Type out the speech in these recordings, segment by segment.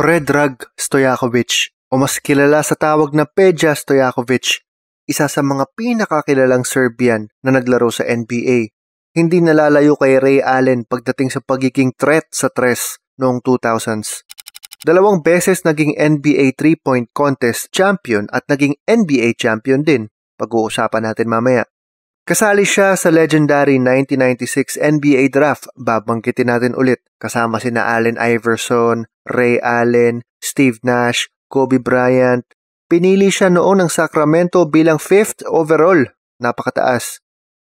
Predrag Stojakovic o mas kilala sa tawag na Pedja Stojakovic, isa sa mga pinakakilalang Serbian na naglaro sa NBA. Hindi nalalayo kay Ray Allen pagdating sa pagiging threat sa tres noong 2000s. Dalawang beses naging NBA 3-point contest champion at naging NBA champion din. Pag-uusapan natin mamaya. Kasali siya sa legendary 1996 NBA draft, babangkitin natin ulit, kasama sina Allen Iverson, Ray Allen, Steve Nash, Kobe Bryant. Pinili siya noon ng Sacramento bilang 5th overall, napakataas.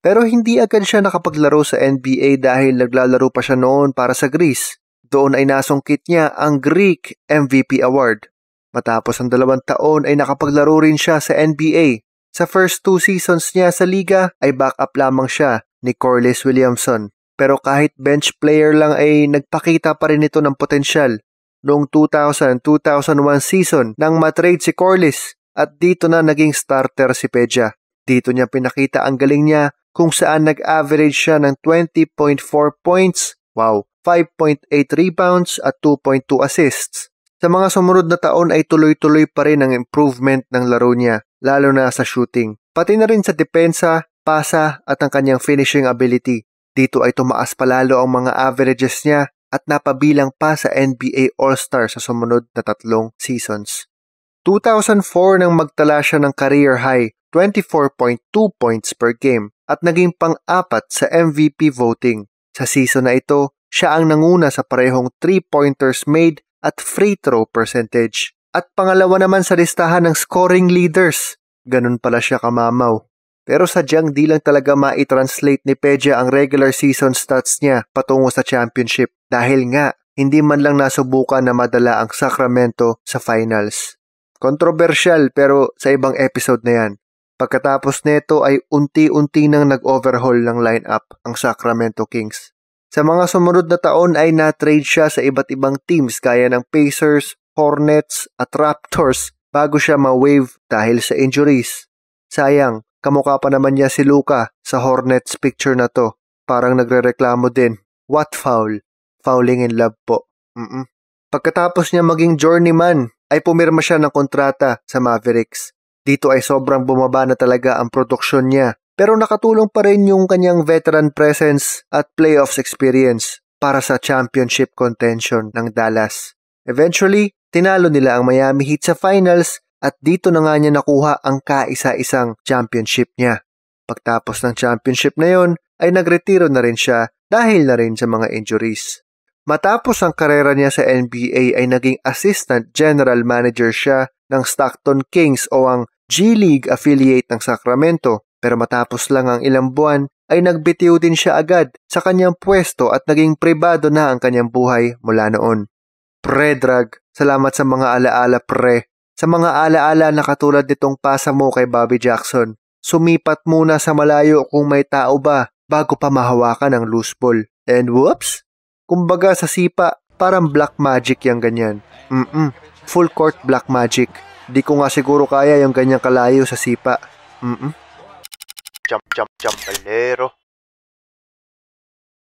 Pero hindi agad siya nakapaglaro sa NBA dahil naglalaro pa siya noon para sa Greece. Doon ay nasungkit niya ang Greek MVP Award. Matapos ang dalawang taon ay nakapaglaro rin siya sa NBA sa first two seasons niya sa liga ay backup lamang siya ni Corliss Williamson. Pero kahit bench player lang ay nagpakita pa rin ito ng potensyal. Noong 2000-2001 season nang matrade si Corliss at dito na naging starter si Peja. Dito niya pinakita ang galing niya kung saan nag-average siya ng 20.4 points, wow, 5.8 rebounds at 2.2 assists. Sa mga sumunod na taon ay tuloy-tuloy pa rin ang improvement ng laro niya lalo na sa shooting. Pati na rin sa depensa, pasa at ang kanyang finishing ability. Dito ay tumaas palalo ang mga averages niya at napabilang pa sa NBA All-Star sa sumunod na tatlong seasons. 2004 nang magtala siya ng career high 24.2 points per game at naging pang-apat sa MVP voting. Sa season na ito, siya ang nanguna sa parehong 3-pointers made at free throw percentage at pangalawa naman sa listahan ng scoring leaders. Ganun pala siya kamamaw. Pero sadyang di lang talaga ma-translate ni Peja ang regular season stats niya patungo sa championship dahil nga hindi man lang nasubukan na madala ang Sacramento sa finals. Controversial pero sa ibang episode na yan. Pagkatapos nito ay unti-unti nang nag-overhaul ng lineup ang Sacramento Kings. Sa mga sumunod na taon ay na-trade siya sa iba't ibang teams kaya ng Pacers, Hornets at Raptors bago siya ma-wave dahil sa injuries. Sayang, kamukha pa naman niya si Luka sa Hornets picture na to. Parang nagrereklamo din. What foul? Fouling in love po. Mm-mm. Pagkatapos niya maging journeyman, ay pumirma siya ng kontrata sa Mavericks. Dito ay sobrang bumaba na talaga ang produksyon niya. Pero nakatulong pa rin yung kanyang veteran presence at playoffs experience para sa championship contention ng Dallas. Eventually, Tinalo nila ang Miami Heat sa finals at dito na nga niya nakuha ang kaisa-isang championship niya. Pagtapos ng championship na yon ay nagretiro na rin siya dahil na rin sa mga injuries. Matapos ang karera niya sa NBA ay naging assistant general manager siya ng Stockton Kings o ang G League affiliate ng Sacramento pero matapos lang ang ilang buwan ay nagbitiw din siya agad sa kanyang pwesto at naging pribado na ang kanyang buhay mula noon. Pre Drag, salamat sa mga alaala pre. Sa mga alaala na katulad nitong pasa mo kay Bobby Jackson. Sumipat muna sa malayo kung may tao ba bago pa mahawakan ng loose ball. And whoops! Kumbaga sa sipa, parang black magic yung ganyan. Mm-mm, full court black magic. Di ko nga siguro kaya yung ganyang kalayo sa sipa. Mm-mm. Jump, jump, jump, balero.